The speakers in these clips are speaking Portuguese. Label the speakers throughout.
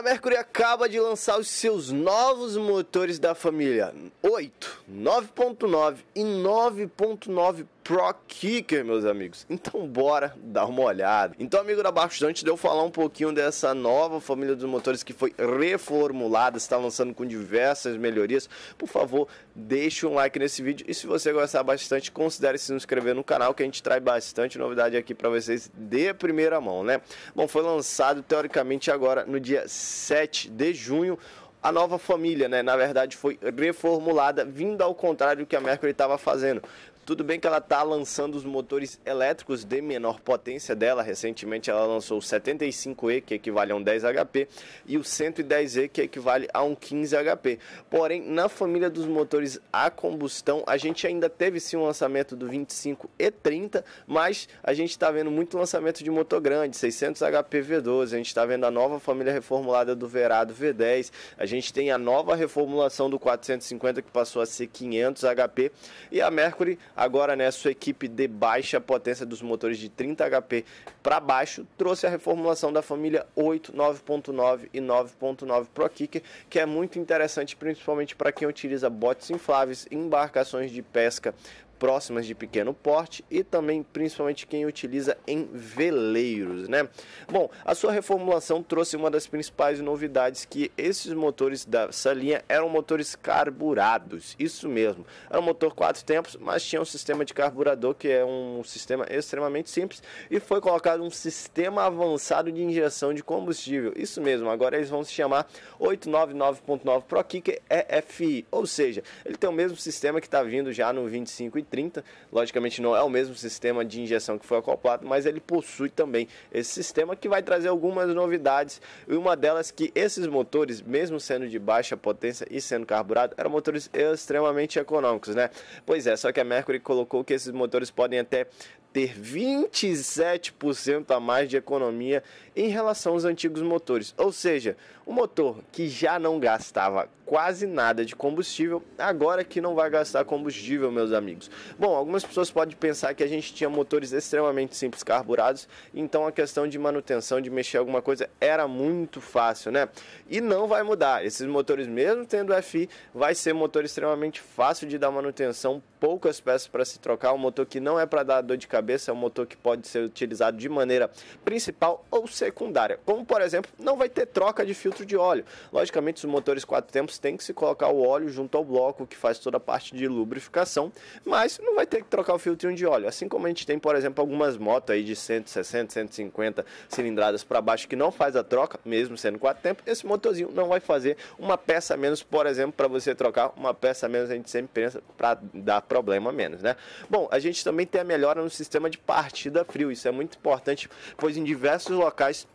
Speaker 1: A Mercury acaba de lançar os seus novos motores da família 8, 9.9 e 9.9 Pro Kicker, meus amigos. Então bora dar uma olhada. Então, amigo da Baixo, antes de eu falar um pouquinho dessa nova família dos motores que foi reformulada, está lançando com diversas melhorias, por favor, deixe um like nesse vídeo e se você gostar bastante, considere se inscrever no canal que a gente traz bastante novidade aqui para vocês de primeira mão, né? Bom, foi lançado teoricamente agora no dia 7 de junho a nova família, né? Na verdade, foi reformulada, vindo ao contrário do que a Mercury estava fazendo. Tudo bem que ela está lançando os motores elétricos de menor potência dela. Recentemente ela lançou o 75E, que equivale a um 10 HP, e o 110E, que equivale a um 15 HP. Porém, na família dos motores a combustão, a gente ainda teve sim um lançamento do 25 e 30, mas a gente está vendo muito lançamento de motor grande, 600 HP V12. A gente está vendo a nova família reformulada do Verado V10. A gente tem a nova reformulação do 450 que passou a ser 500 HP e a Mercury agora né, sua equipe de baixa potência dos motores de 30 HP para baixo, trouxe a reformulação da família 8, 9.9 e 9.9 Pro Kicker, que é muito interessante, principalmente para quem utiliza botes infláveis, embarcações de pesca próximas de pequeno porte e também principalmente quem utiliza em veleiros, né? Bom, a sua reformulação trouxe uma das principais novidades que esses motores dessa linha eram motores carburados, isso mesmo. Era um motor quatro tempos, mas tinha um sistema de carburador que é um sistema extremamente simples e foi colocado um sistema avançado de injeção de combustível, isso mesmo. Agora eles vão se chamar 899.9 Pro Kicker EFI, ou seja, ele tem o mesmo sistema que está vindo já no 25 e 30. Logicamente não é o mesmo sistema de injeção que foi acoplado, mas ele possui também esse sistema que vai trazer algumas novidades. E uma delas que esses motores, mesmo sendo de baixa potência e sendo carburado, eram motores extremamente econômicos, né? Pois é, só que a Mercury colocou que esses motores podem até ter 27% a mais de economia em relação aos antigos motores. Ou seja, o motor que já não gastava quase nada de combustível, agora que não vai gastar combustível, meus amigos. Bom, algumas pessoas podem pensar que a gente tinha motores extremamente simples carburados, então a questão de manutenção, de mexer alguma coisa era muito fácil, né? E não vai mudar. Esses motores mesmo tendo FI, vai ser motor extremamente fácil de dar manutenção, poucas peças para se trocar, um motor que não é para dar dor de cabeça cabeça, é um motor que pode ser utilizado de maneira principal ou secundária. Como, por exemplo, não vai ter troca de filtro de óleo. Logicamente, os motores quatro tempos têm que se colocar o óleo junto ao bloco, que faz toda a parte de lubrificação, mas não vai ter que trocar o filtro de óleo. Assim como a gente tem, por exemplo, algumas motos aí de 160, 150 cilindradas para baixo que não faz a troca, mesmo sendo quatro tempos, esse motorzinho não vai fazer uma peça menos, por exemplo, para você trocar uma peça menos, a gente sempre pensa para dar problema menos, né? Bom, a gente também tem a melhora no sistema sistema de partida frio. Isso é muito importante, pois em diversos locais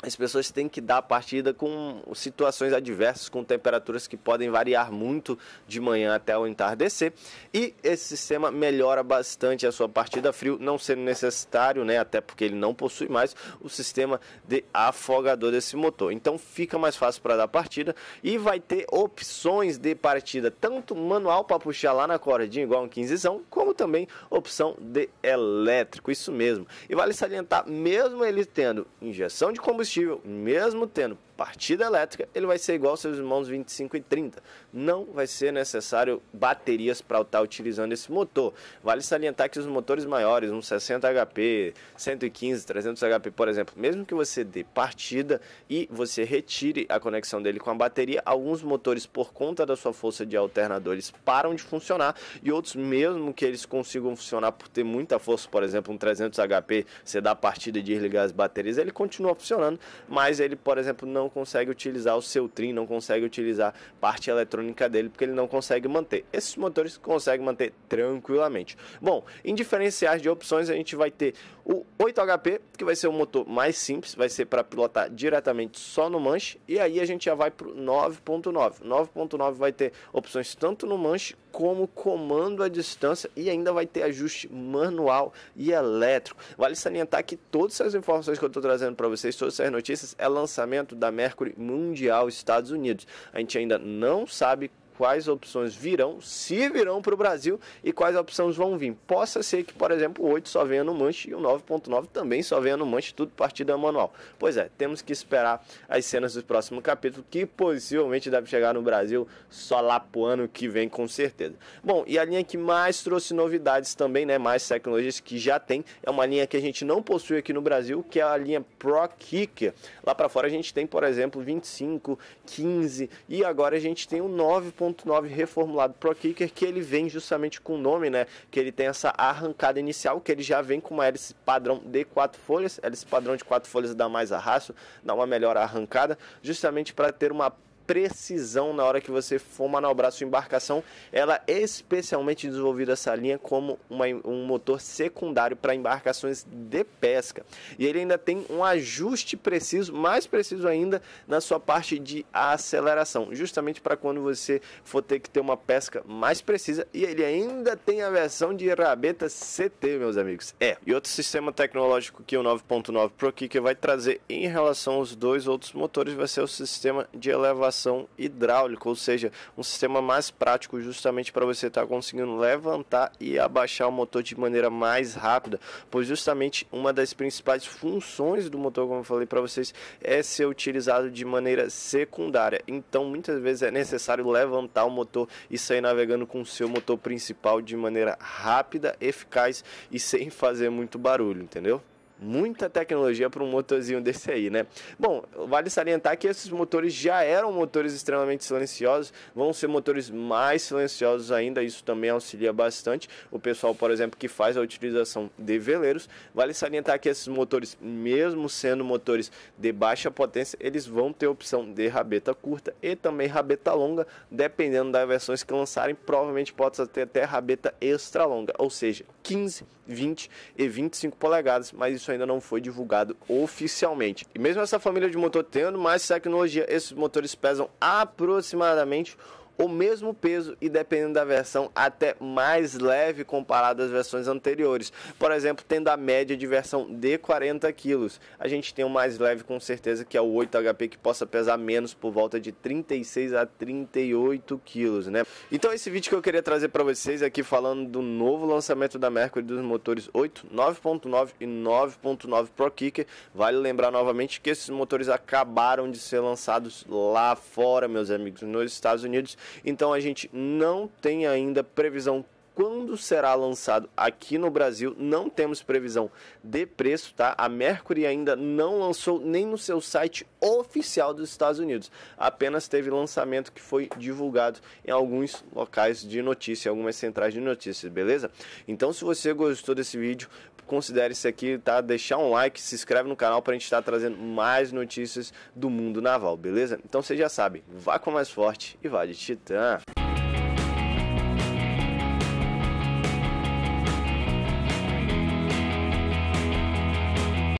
Speaker 1: as pessoas têm que dar a partida com situações adversas, com temperaturas que podem variar muito de manhã até o entardecer. E esse sistema melhora bastante a sua partida frio, não sendo necessário, né, até porque ele não possui mais o sistema de afogador desse motor. Então fica mais fácil para dar partida e vai ter opções de partida, tanto manual para puxar lá na cordinha igual um 15zão, como também opção de elétrico, isso mesmo. E vale salientar, mesmo ele tendo injeção de combustível, mesmo tendo partida elétrica, ele vai ser igual aos seus irmãos 25 e 30. Não vai ser necessário baterias para estar tá utilizando esse motor. Vale salientar que os motores maiores, uns 60 HP, 115, 300 HP, por exemplo, mesmo que você dê partida e você retire a conexão dele com a bateria, alguns motores, por conta da sua força de alternadores param de funcionar e outros, mesmo que eles consigam funcionar por ter muita força, por exemplo, um 300 HP, você dá partida e desligar as baterias, ele continua funcionando, mas ele, por exemplo, não não consegue utilizar o seu trim, não consegue utilizar parte eletrônica dele, porque ele não consegue manter. Esses motores conseguem manter tranquilamente. Bom, em diferenciais de opções, a gente vai ter o 8HP, que vai ser o motor mais simples, vai ser para pilotar diretamente só no manche, e aí a gente já vai para o 9.9. 9.9 vai ter opções tanto no manche como comando à distância e ainda vai ter ajuste manual e elétrico. Vale salientar que todas essas informações que eu estou trazendo para vocês, todas essas notícias, é lançamento da Mercury Mundial Estados Unidos. A gente ainda não sabe quais opções virão, se virão para o Brasil e quais opções vão vir. Possa ser que, por exemplo, o 8 só venha no manche e o 9.9 também só venha no manche, tudo partida manual. Pois é, temos que esperar as cenas do próximo capítulo, que possivelmente deve chegar no Brasil só lá pro ano que vem, com certeza. Bom, e a linha que mais trouxe novidades também, né, mais tecnologias que já tem, é uma linha que a gente não possui aqui no Brasil, que é a linha Pro Kicker. Lá para fora a gente tem, por exemplo, 25, 15 e agora a gente tem o 9.9 1.9 reformulado Pro Kicker, que ele vem justamente com o nome, né? Que ele tem essa arrancada inicial, que ele já vem com uma hélice padrão de quatro folhas. Hélice padrão de quatro folhas dá mais arrasto, dá uma melhor arrancada, justamente para ter uma precisão na hora que você for manobrar sua embarcação. Ela é especialmente desenvolvida essa linha como uma, um motor secundário para embarcações de pesca. E ele ainda tem um ajuste preciso, mais preciso ainda, na sua parte de aceleração, justamente para quando você for ter que ter uma pesca mais precisa. E ele ainda tem a versão de rabeta CT, meus amigos. É, e outro sistema tecnológico que o 9.9 Pro Kicker vai trazer em relação aos dois outros motores vai ser o sistema de elevação hidráulico, hidráulica, ou seja, um sistema mais prático justamente para você estar tá conseguindo levantar e abaixar o motor de maneira mais rápida, pois justamente uma das principais funções do motor, como eu falei para vocês, é ser utilizado de maneira secundária. Então, muitas vezes é necessário levantar o motor e sair navegando com o seu motor principal de maneira rápida, eficaz e sem fazer muito barulho, entendeu? muita tecnologia para um motorzinho desse aí, né? Bom, vale salientar que esses motores já eram motores extremamente silenciosos, vão ser motores mais silenciosos ainda, isso também auxilia bastante o pessoal, por exemplo, que faz a utilização de veleiros. Vale salientar que esses motores, mesmo sendo motores de baixa potência, eles vão ter opção de rabeta curta e também rabeta longa, dependendo das versões que lançarem, provavelmente pode ter até rabeta extra longa, ou seja, 15 20 e 25 polegadas, mas isso ainda não foi divulgado oficialmente. E mesmo essa família de motor tendo mais tecnologia, esses motores pesam aproximadamente o mesmo peso e dependendo da versão até mais leve comparado às versões anteriores. Por exemplo, tendo a média de versão de 40 kg, a gente tem o mais leve com certeza que é o 8 HP que possa pesar menos por volta de 36 a 38 kg, né? Então esse vídeo que eu queria trazer para vocês aqui falando do novo lançamento da Mercury dos motores 8, 9.9 e 9.9 Pro Kicker. Vale lembrar novamente que esses motores acabaram de ser lançados lá fora, meus amigos, nos Estados Unidos então a gente não tem ainda previsão quando será lançado aqui no Brasil. Não temos previsão de preço, tá? A Mercury ainda não lançou nem no seu site oficial dos Estados Unidos. Apenas teve lançamento que foi divulgado em alguns locais de notícia, algumas centrais de notícias, beleza? Então, se você gostou desse vídeo, considere isso aqui, tá? Deixar um like, se inscreve no canal para a gente estar tá trazendo mais notícias do mundo naval, beleza? Então você já sabe, vá com mais forte e vá de Titã!